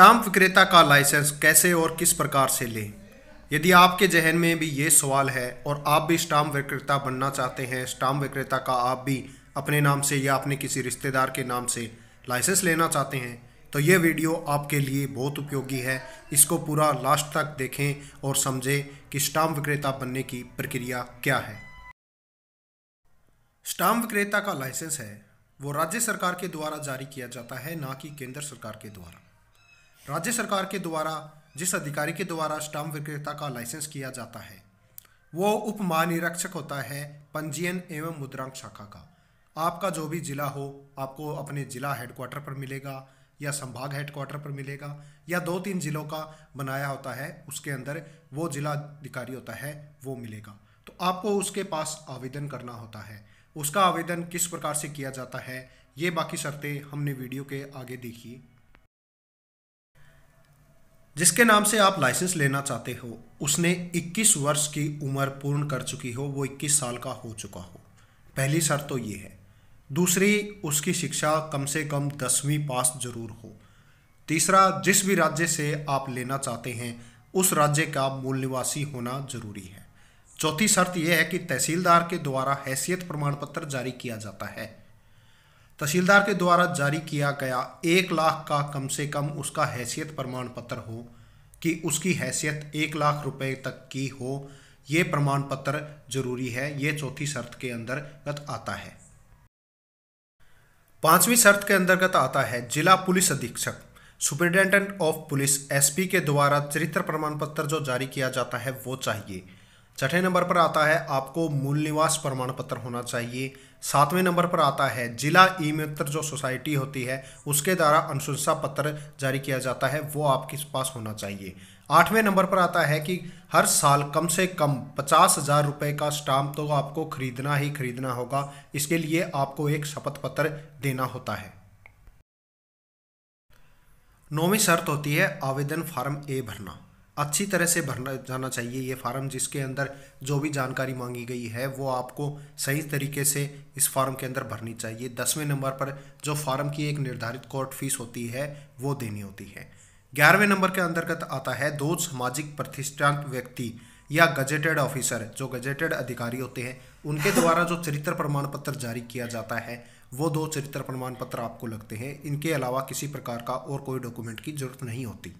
stamp विक्रेता का licence कैसे और किस प्रकार से लें यदि आपके जहन में भी ये सवाल है और आप भी स्टाम्प विक्रेता बनना चाहते हैं स्टाम्प विक्रेता का आप भी अपने नाम से या अपने किसी रिश्तेदार के नाम से लाइसेंस लेना चाहते हैं तो ये वीडियो आपके लिए बहुत उपयोगी है इसको पूरा लास्ट तक देखें और समझें कि स्टाम्प विक्रेता बनने की प्रक्रिया क्या है स्टाम्प विक्रेता का लाइसेंस है वो राज्य सरकार के द्वारा जारी किया जाता है ना कि केंद्र सरकार के द्वारा राज्य सरकार के द्वारा जिस अधिकारी के द्वारा स्टाम्प विक्रेता का लाइसेंस किया जाता है वो उप महानिरीक्षक होता है पंजीयन एवं मुद्रांक शाखा का आपका जो भी ज़िला हो आपको अपने ज़िला हेडक्वार्टर पर मिलेगा या संभाग हेडक्वार्टर पर मिलेगा या दो तीन ज़िलों का बनाया होता है उसके अंदर वो ज़िला अधिकारी होता है वो मिलेगा तो आपको उसके पास आवेदन करना होता है उसका आवेदन किस प्रकार से किया जाता है ये बाकी शर्तें हमने वीडियो के आगे देखी जिसके नाम से आप लाइसेंस लेना चाहते हो उसने 21 वर्ष की उम्र पूर्ण कर चुकी हो वो 21 साल का हो चुका हो पहली शर्त तो ये है दूसरी उसकी शिक्षा कम से कम दसवीं पास जरूर हो तीसरा जिस भी राज्य से आप लेना चाहते हैं उस राज्य का मूल निवासी होना जरूरी है चौथी शर्त यह है कि तहसीलदार के द्वारा हैसियत प्रमाण पत्र जारी किया जाता है तहसीलदार के द्वारा जारी किया गया एक लाख का कम से कम उसका हैसियत प्रमाण पत्र हो कि उसकी हैसियत एक लाख रुपए तक की हो ये प्रमाण पत्र जरूरी है ये चौथी शर्त के अंतर्गत आता है पांचवी शर्त के अंतर्गत आता है जिला पुलिस अधीक्षक सुपरिटेंडेंट ऑफ पुलिस एसपी के द्वारा चरित्र प्रमाण पत्र जो जारी किया जाता है वो चाहिए छठे नंबर पर आता है आपको मूल निवास प्रमाण पत्र होना चाहिए सातवें नंबर पर आता है जिला ई मित्र जो सोसाइटी होती है उसके द्वारा अनुशंसा पत्र जारी किया जाता है वो आपके पास होना चाहिए आठवें नंबर पर आता है कि हर साल कम से कम पचास हज़ार रुपये का स्टाम्प तो आपको खरीदना ही खरीदना होगा इसके लिए आपको एक शपथ पत्र देना होता है नौवीं शर्त होती है आवेदन फार्म ए भरना अच्छी तरह से भरना जाना चाहिए ये फार्म जिसके अंदर जो भी जानकारी मांगी गई है वो आपको सही तरीके से इस फार्म के अंदर भरनी चाहिए दसवें नंबर पर जो फार्म की एक निर्धारित कोर्ट फीस होती है वो देनी होती है ग्यारहवें नंबर के अंतर्गत आता है दो सामाजिक प्रतिष्ठान व्यक्ति या गजेटेड ऑफिसर जो गजेटेड अधिकारी होते हैं उनके द्वारा जो चरित्र प्रमाण पत्र जारी किया जाता है वो दो चरित्र प्रमाण पत्र आपको लगते हैं इनके अलावा किसी प्रकार का और कोई डॉक्यूमेंट की जरूरत नहीं होती